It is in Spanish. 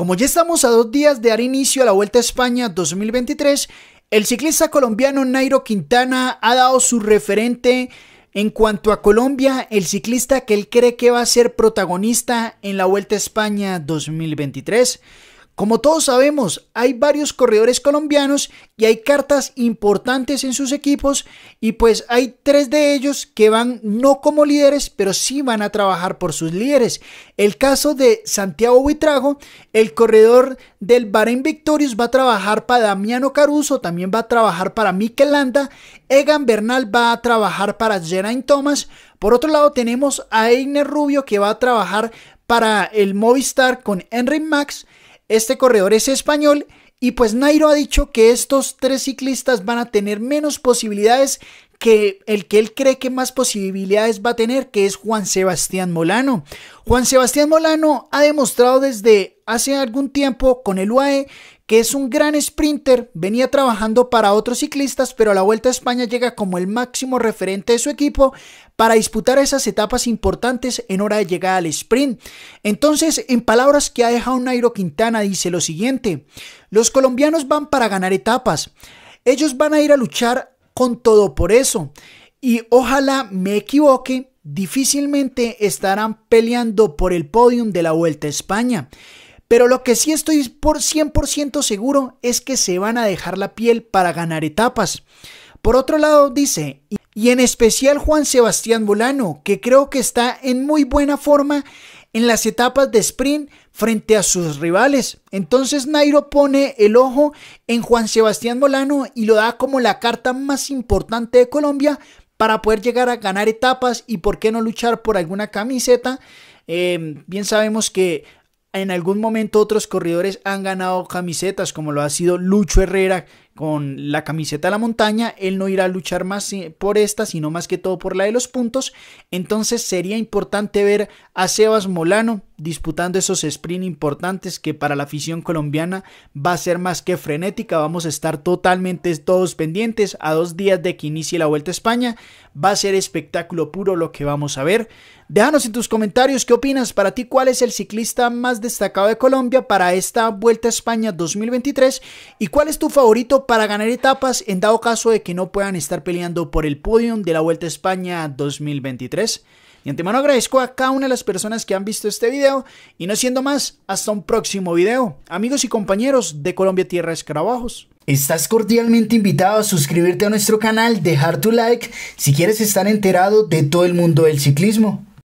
Como ya estamos a dos días de dar inicio a la Vuelta a España 2023, el ciclista colombiano Nairo Quintana ha dado su referente en cuanto a Colombia, el ciclista que él cree que va a ser protagonista en la Vuelta a España 2023. Como todos sabemos, hay varios corredores colombianos y hay cartas importantes en sus equipos y pues hay tres de ellos que van no como líderes, pero sí van a trabajar por sus líderes. El caso de Santiago Buitrago, el corredor del Bahrain Victorious va a trabajar para Damiano Caruso, también va a trabajar para Mikel Landa, Egan Bernal va a trabajar para Geraint Thomas. Por otro lado tenemos a Einer Rubio que va a trabajar para el Movistar con Henry Max. Este corredor es español y pues Nairo ha dicho que estos tres ciclistas van a tener menos posibilidades que el que él cree que más posibilidades va a tener, que es Juan Sebastián Molano. Juan Sebastián Molano ha demostrado desde hace algún tiempo con el UAE que es un gran sprinter, venía trabajando para otros ciclistas, pero a la Vuelta a España llega como el máximo referente de su equipo para disputar esas etapas importantes en hora de llegar al sprint. Entonces, en palabras que ha dejado Nairo Quintana, dice lo siguiente, los colombianos van para ganar etapas. Ellos van a ir a luchar con todo por eso. Y ojalá me equivoque, difícilmente estarán peleando por el podium de la Vuelta a España. Pero lo que sí estoy por 100% seguro es que se van a dejar la piel para ganar etapas. Por otro lado, dice, y en especial Juan Sebastián Bolano, que creo que está en muy buena forma en las etapas de sprint frente a sus rivales. Entonces Nairo pone el ojo en Juan Sebastián Molano y lo da como la carta más importante de Colombia para poder llegar a ganar etapas y por qué no luchar por alguna camiseta. Em, bien sabemos que en algún momento otros corredores han ganado camisetas, como lo ha sido Lucho Herrera, con la camiseta de la montaña, él no irá a luchar más eh, por esta, sino más que todo por la de los puntos. Entonces sería importante ver a Sebas Molano disputando esos sprint importantes que para la afición colombiana va a ser más que frenética. Vamos a estar totalmente todos pendientes a dos días de que inicie la Vuelta a España. Va a ser espectáculo puro lo que vamos a ver. Déjanos en tus comentarios qué opinas para ti, cuál es el ciclista más destacado de Colombia para esta Vuelta a España 2023 y cuál es tu favorito para ganar etapas en dado caso de que no puedan estar peleando por el podium de la Vuelta a España 2023. Y antemano agradezco a cada una de las personas que han visto este video y no siendo más, hasta un próximo video. Amigos y compañeros de Colombia Tierra Escarabajos. Estás cordialmente invitado a suscribirte a nuestro canal, dejar tu like si quieres estar enterado de todo el mundo del ciclismo.